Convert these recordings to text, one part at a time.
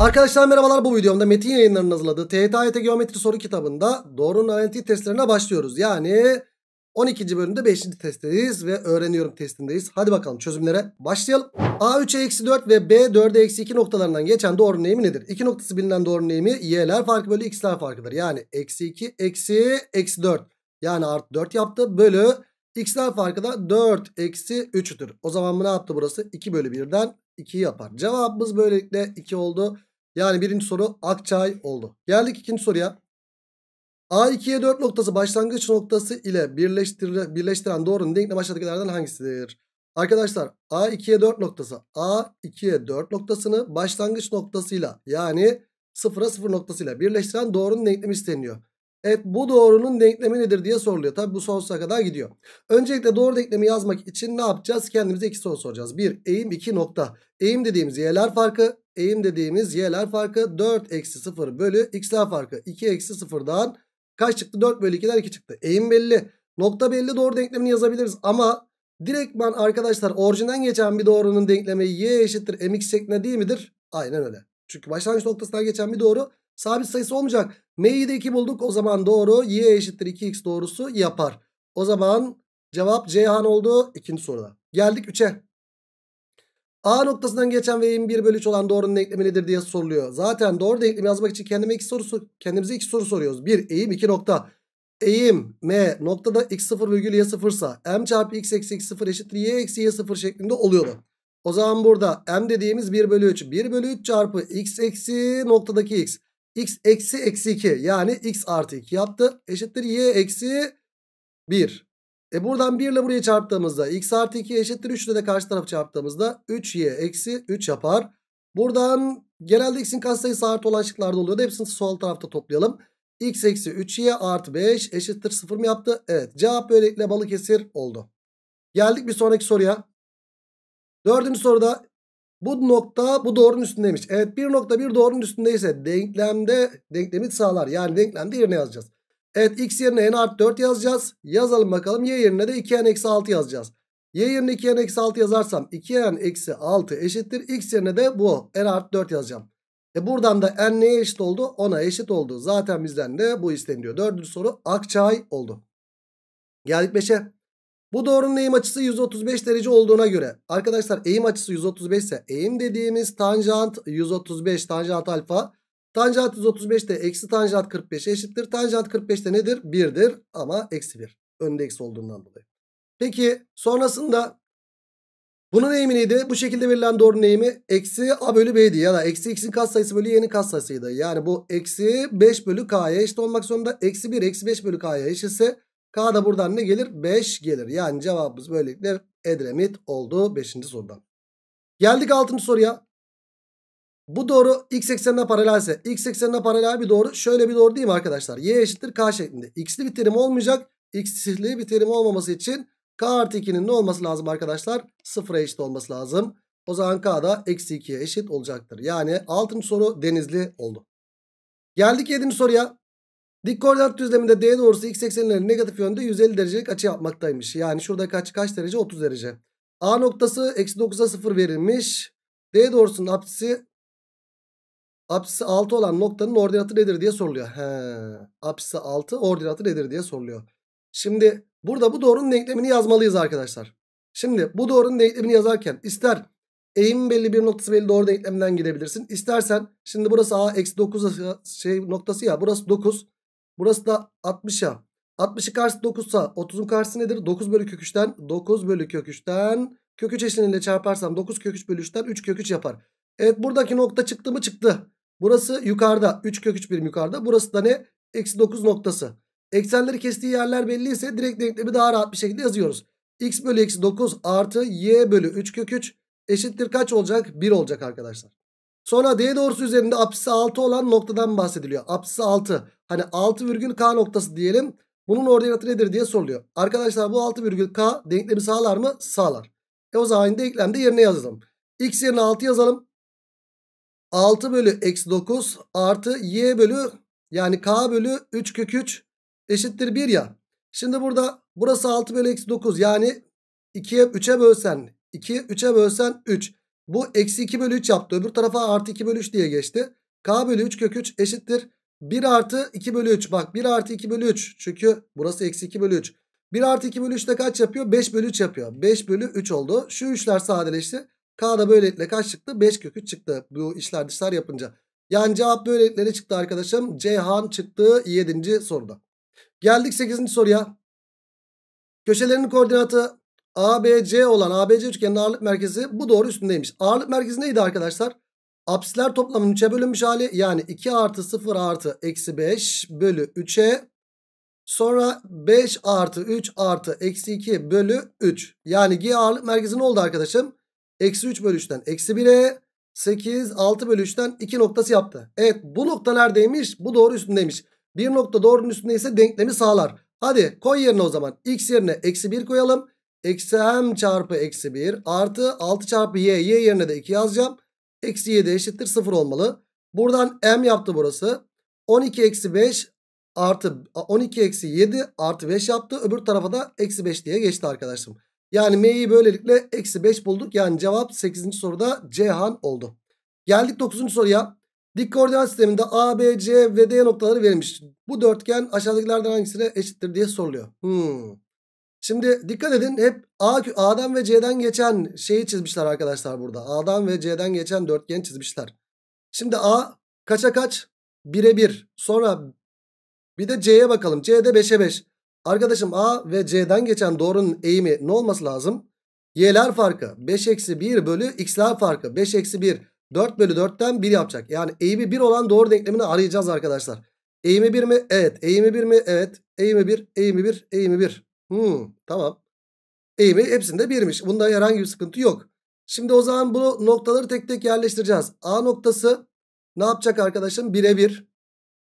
Arkadaşlar merhabalar bu videomda Metin yayınlarının hazırladığı THT Geometri soru kitabında doğrunun analitiği testlerine başlıyoruz. Yani 12. bölümde 5. testteyiz ve öğreniyorum testindeyiz. Hadi bakalım çözümlere başlayalım. A3'e 4 ve B4'e 2 noktalarından geçen doğrunun eğimi nedir? İki noktası bilinen doğrunun eğimi y'ler farkı bölü x'ler farkıdır. Yani eksi 2 eksi eksi 4 yani artı 4 yaptı bölü x'ler farkı da 4 eksi 3'tür. O zaman bu ne yaptı burası? 2 bölü 1'den 2 yapar. Cevabımız böylelikle 2 oldu. Yani birinci soru Akçay oldu. Geldik ikinci soruya. A2'ye 4 noktası başlangıç noktası ile birleştir birleştiren doğrunun denkle başladıklardan hangisidir? Arkadaşlar A2'ye 4 noktası A2'ye 4 noktasını başlangıç noktasıyla yani 0'a 0 noktasıyla birleştiren doğrunun denklemi isteniyor. Evet bu doğrunun denklemi nedir diye soruluyor. Tabi bu sonsuza kadar gidiyor. Öncelikle doğru denklemi yazmak için ne yapacağız? Kendimize iki soru soracağız. Bir eğim iki nokta. Eğim dediğimiz y'ler farkı. Eğim dediğimiz y'ler farkı 4 eksi 0 bölü x'ler farkı. 2 eksi 0'dan kaç çıktı? 4 bölü 2'den 2 çıktı. Eğim belli. Nokta belli doğru denklemini yazabiliriz. Ama direktman arkadaşlar orijinden geçen bir doğrunun denklemi y eşittir mx şeklinde değil midir? Aynen öyle. Çünkü başlangıç noktasından geçen bir doğru Sabit sayısı olmayacak. M'yi de 2 bulduk. O zaman doğru. Y eşittir 2x doğrusu yapar. O zaman cevap Ceyhan oldu. ikinci soruda. Geldik 3'e. A noktasından geçen V'in 1 bölü 3 olan doğrunun denklemi nedir diye soruluyor. Zaten doğru denklemi yazmak için kendime iki sorusu kendimize iki soru soruyoruz. 1 eğim 2 nokta. Eğim M noktada x0 virgül y0 sa m çarpı x eksi x0 eşittir y eksi y0 şeklinde oluyordu. O zaman burada m dediğimiz 1 bölü 3. 1 bölü 3 çarpı x eksi noktadaki x x eksi eksi 2 yani x artı 2 yaptı. Eşittir y eksi 1. E buradan 1 ile buraya çarptığımızda x artı 2 eşittir 3 ile de karşı tarafı çarptığımızda 3y eksi 3 yapar. Buradan genelde x'in katsayısı artı olan şıklarda oluyor. Hepsini sol tarafta toplayalım. x eksi 3y artı 5 eşittir 0 mı yaptı? Evet cevap böylelikle balık Balıkesir oldu. Geldik bir sonraki soruya. Dördüncü soruda bu nokta bu doğrunun üstündeymiş. Evet bir nokta bir doğrunun üstündeyse denklemde denklemi sağlar. Yani denklemde yerine yazacağız. Evet x yerine n artı 4 yazacağız. Yazalım bakalım y yerine de 2n eksi 6 yazacağız. Y yerine 2n eksi 6 yazarsam 2n eksi 6 eşittir. X yerine de bu n artı 4 yazacağım. E buradan da n neye eşit oldu? 10'a eşit oldu. Zaten bizden de bu isteniyor. Dördüncü soru Akçay oldu. Geldik 5'e. Bu doğrunun eğim açısı 135 derece olduğuna göre arkadaşlar eğim açısı 135 ise eğim dediğimiz tanjant 135 tanjant alfa. Tanjant 135 de eksi tanjant 45 eşittir. Tanjant 45 de nedir? 1'dir ama eksi 1. Önde eksi olduğundan dolayı. Peki sonrasında bunun eğimi neydi? Bu şekilde verilen doğrunun eğimi eksi a bölü b'ydi ya da eksi x'in katsayısı bölü y'nin katsayısıydı. Yani bu eksi 5 bölü k'ya eşit olmak zorunda. Eksi 1 eksi 5 bölü k'ya eşitse K da buradan ne gelir? 5 gelir. Yani cevabımız böylelikle Edremit oldu 5. sorudan. Geldik 6. soruya. Bu doğru x eksenine paralelse. X eksenine paralel bir doğru. Şöyle bir doğru değil mi arkadaşlar? Y eşittir k şeklinde. X'li bir terim olmayacak. X'li bir terim olmaması için k artı 2'nin ne olması lazım arkadaşlar? Sıfıra eşit olması lazım. O zaman k da eksi 2'ye eşit olacaktır. Yani 6. soru denizli oldu. Geldik 7. soruya. Dik koordinat düzleminde D doğrusu x eksenleri negatif yönde 150 derecelik açı yapmaktaymış. Yani şurada kaç kaç derece? 30 derece. A noktası eksi 9'a 0 verilmiş. D doğrusunun apsisi apsisi 6 olan noktanın ordinatı nedir diye soruluyor. He, apsisi 6 ordinatı nedir diye soruluyor. Şimdi burada bu doğrunun denklemini yazmalıyız arkadaşlar. Şimdi bu doğrunun denklemini yazarken ister eğim belli bir noktası belli doğru denklemden gidebilirsin. İstersen şimdi burası A eksi 9 şey noktası ya burası 9. Burası da 60'a. 60'ı karşısı 9 ise 30'un karşısı nedir? 9 bölü kök 3'ten 9 bölü kök 3'ten kök 3 eşleniyle çarparsam 9 kök 3 bölü 3'ten 3 kök 3 yapar. Evet buradaki nokta çıktı mı çıktı. Burası yukarıda 3 kök 3 birim yukarıda. Burası da ne? Eksi 9 noktası. Eksenleri kestiği yerler belli ise direkt denklemi daha rahat bir şekilde yazıyoruz. x bölü eksi 9 artı y bölü 3 kök 3 eşittir kaç olacak? 1 olacak arkadaşlar. Sonra d doğrusu üzerinde apsisi 6 olan noktadan bahsediliyor. Apsisi 6. Hani 6 virgül K noktası diyelim. Bunun ordinatı nedir diye soruluyor. Arkadaşlar bu 6 virgül K denklemi sağlar mı? Sağlar. E o zaman denklemde yerine yazalım. X yerine 6 yazalım. 6 bölü eksi 9 artı y bölü yani k bölü 3 kök 3 eşittir 1 ya. Şimdi burada burası 6 bölü eksi 9 yani 2'ye 3'e bölsen 2'ye 3'e bölsen 3. Bu eksi 2 bölü 3 yaptı. Öbür tarafa artı 2 bölü 3 diye geçti. k bölü 3 kök 3 eşittir. 1 artı 2 bölü 3. Bak 1 artı 2 bölü 3. Çünkü burası eksi 2 bölü 3. 1 artı 2 bölü 3 de kaç yapıyor? 5 bölü 3 yapıyor. 5 bölü 3 oldu. Şu işler sadeleşti. K da böylelikle kaç çıktı? 5 kökü çıktı. Bu işler dışlar yapınca. Yani cevap böylelikle ne çıktı arkadaşım? Ceyhan çıktı 7. soruda. Geldik 8. soruya. Köşelerinin koordinatı ABC olan ABC üçgenin ağırlık merkezi bu doğru üstündeymiş. Ağırlık merkezi neydi arkadaşlar? Apsiler toplamının 3'e bölünmüş hali yani 2 artı 0 artı eksi 5 bölü 3'e sonra 5 artı 3 artı eksi 2 bölü 3. Yani G ağırlık merkezi ne oldu arkadaşım? Eksi 3 bölü 3'ten eksi 1'e 8 6 bölü 3'ten 2 noktası yaptı. Evet bu nokta neredeymiş? Bu doğru üstündeymiş. Bir nokta doğrunun üstünde ise denklemi sağlar. Hadi koy yerine o zaman. X yerine eksi 1 koyalım. Eksi hem çarpı eksi 1 artı 6 çarpı y. Y yerine de 2 yazacağım. Eksi 7 eşittir 0 olmalı. Buradan m yaptı burası. 12 eksi 5 artı 12 eksi 7 artı 5 yaptı. Öbür tarafa da eksi 5 diye geçti arkadaşım. Yani m'yi böylelikle eksi 5 bulduk. Yani cevap 8. soruda Cihan oldu. Geldik 9. soruya. Dik koordinat sisteminde A, B, C ve D noktaları verilmiş. Bu dörtgen aşağıdakilerden hangisine eşittir diye soruluyor. Hmm. Şimdi dikkat edin hep A, A'dan ve C'den geçen şeyi çizmişler arkadaşlar burada. A'dan ve C'den geçen dörtgen çizmişler. Şimdi A kaça kaç? 1'e 1. Sonra bir de C'ye bakalım. C'de 5'e 5. Arkadaşım A ve C'den geçen doğrunun eğimi ne olması lazım? Y'ler farkı 5 eksi 1 bölü x'ler farkı 5 eksi 1 4 bölü 4'ten 1 yapacak. Yani eğimi 1 olan doğru denklemini arayacağız arkadaşlar. Eğimi 1 mi? Evet. Eğimi 1 mi? Evet. Eğimi 1, eğimi 1, eğimi 1. Hmm, tamam. Eğimi hepsinde birmiş. Bunda herhangi bir sıkıntı yok. Şimdi o zaman bu noktaları tek tek yerleştireceğiz. A noktası ne yapacak arkadaşım? Birebir.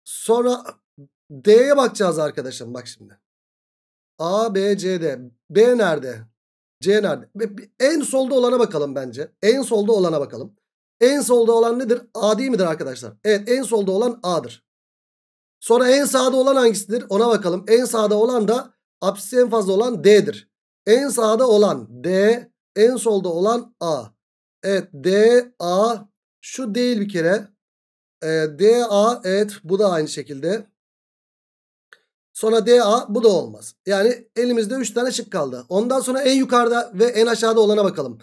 Sonra D'ye bakacağız arkadaşım. Bak şimdi. A, B, C, D. B nerede? C nerede? En solda olana bakalım bence. En solda olana bakalım. En solda olan nedir? A değil midir arkadaşlar? Evet en solda olan A'dır. Sonra en sağda olan hangisidir? Ona bakalım. En sağda olan da Apsis en fazla olan D'dir. En sağda olan D, en solda olan A. Evet D, A şu değil bir kere. E, D, A evet bu da aynı şekilde. Sonra D, A bu da olmaz. Yani elimizde 3 tane şık kaldı. Ondan sonra en yukarıda ve en aşağıda olana bakalım.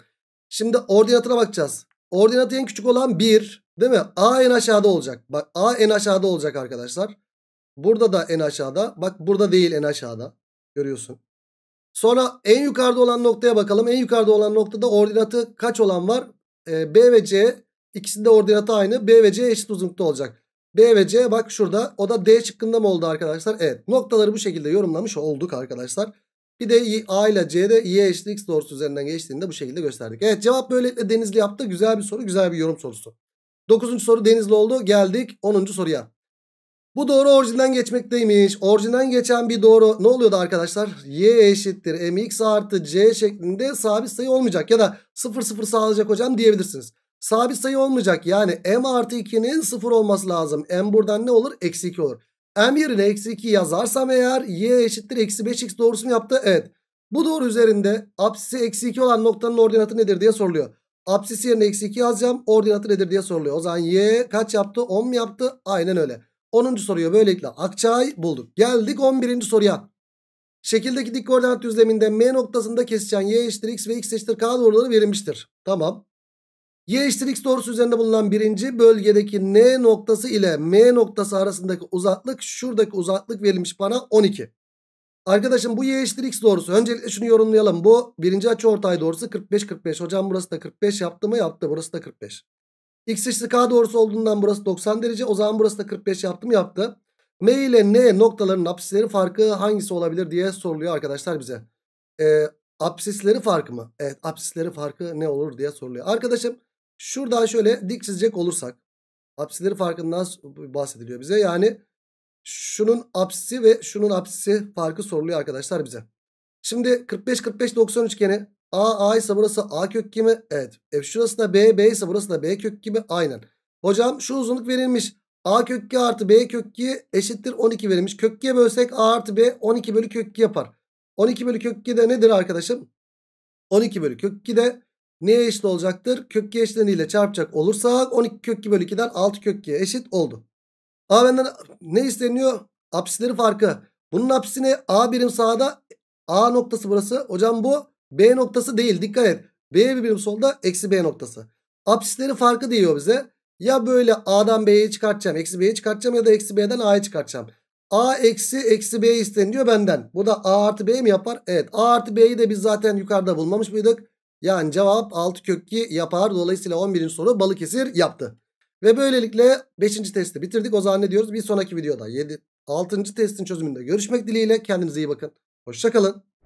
Şimdi ordinatına bakacağız. Ordinatı en küçük olan 1 değil mi? A en aşağıda olacak. Bak A en aşağıda olacak arkadaşlar. Burada da en aşağıda. Bak burada değil en aşağıda. Görüyorsun. Sonra en yukarıda olan noktaya bakalım. En yukarıda olan noktada ordinatı kaç olan var? Ee, B ve C ikisinde ordinatı aynı. B ve C eşit uzunlukta olacak. B ve C bak şurada. O da D şıkkında mı oldu arkadaşlar? Evet. Noktaları bu şekilde yorumlamış olduk arkadaşlar. Bir de A ile C'de Y eşit X doğrusu üzerinden geçtiğinde bu şekilde gösterdik. Evet cevap böylelikle Denizli yaptı. Güzel bir soru. Güzel bir yorum sorusu. Dokuzuncu soru Denizli oldu. Geldik onuncu soruya. Bu doğru orijinden geçmekteymiş. Orijinden geçen bir doğru ne oluyordu arkadaşlar? Y eşittir mx artı c şeklinde sabit sayı olmayacak. Ya da 0 0 sağlayacak hocam diyebilirsiniz. Sabit sayı olmayacak. Yani m artı 2'nin 0 olması lazım. m buradan ne olur? Eksi 2 olur. m yerine eksi 2 yazarsam eğer y eşittir eksi 5x doğrusu mu yaptı? Evet. Bu doğru üzerinde apsisi eksi 2 olan noktanın ordinatı nedir diye soruluyor. Apsisi yerine eksi 2 yazacağım. Ordinatı nedir diye soruluyor. O zaman y kaç yaptı? 10 mu yaptı? Aynen öyle. 10. soruyu böylelikle Akçay bulduk. Geldik 11. soruya. Şekildeki dik koordinat düzleminde M noktasında kesişen y eşittir x ve x eşittir k doğruları verilmiştir. Tamam. Y eşittir x doğrusu üzerinde bulunan birinci bölgedeki N noktası ile M noktası arasındaki uzaklık şuradaki uzaklık verilmiş bana 12. Arkadaşım bu y eşittir x doğrusu. Öncelikle şunu yorumlayalım. Bu birinci açı ortay doğrusu 45-45. Hocam burası da 45 yaptı mı yaptı. Burası da 45. X eşittir K doğrusu olduğundan burası 90 derece. O zaman burası da 45 yaptım yaptı. M ile N noktalarının apsisleri farkı hangisi olabilir diye soruluyor arkadaşlar bize. Ee, apsisleri farkı mı? Evet apsisleri farkı ne olur diye soruluyor. Arkadaşım şuradan şöyle dik çizecek olursak. Apsisleri farkından bahsediliyor bize. Yani şunun apsisi ve şunun apsisi farkı soruluyor arkadaşlar bize. Şimdi 45-45-90 üçgeni A A ise burası A kök gibi, Evet. E şurası da B B ise burası da B kök gibi, Aynen. Hocam şu uzunluk verilmiş. A kök 2 artı B kök 2 eşittir 12 verilmiş. Kök 2'ye bölsek A artı B 12 bölü kök 2 yapar. 12 bölü kök 2 de nedir arkadaşım? 12 bölü kök 2 de neye eşit olacaktır? Kök 2 eşitleniyle çarpacak olursak 12 kök 2 bölü 2'den 6 kök 2'ye eşit oldu. A benden ne isteniyor? Apsileri farkı. Bunun apsisini A birim sağda A noktası burası. Hocam bu B noktası değil dikkat et. B bir birim solda eksi B noktası. Apsisleri farkı diyor bize. Ya böyle A'dan B'ye çıkartacağım. Eksi B'ye çıkartacağım ya da eksi B'den A'ya çıkartacağım. A eksi eksi B isteniyor benden. Bu da A artı B mi yapar? Evet. A artı B'yi de biz zaten yukarıda bulmamış mıydık? Yani cevap 6 kökki yapar. Dolayısıyla 11. soru Balıkesir yaptı. Ve böylelikle 5. testi bitirdik. O zaman diyoruz? Bir sonraki videoda 7. 6. testin çözümünde görüşmek dileğiyle. Kendinize iyi bakın. Hoşçakalın.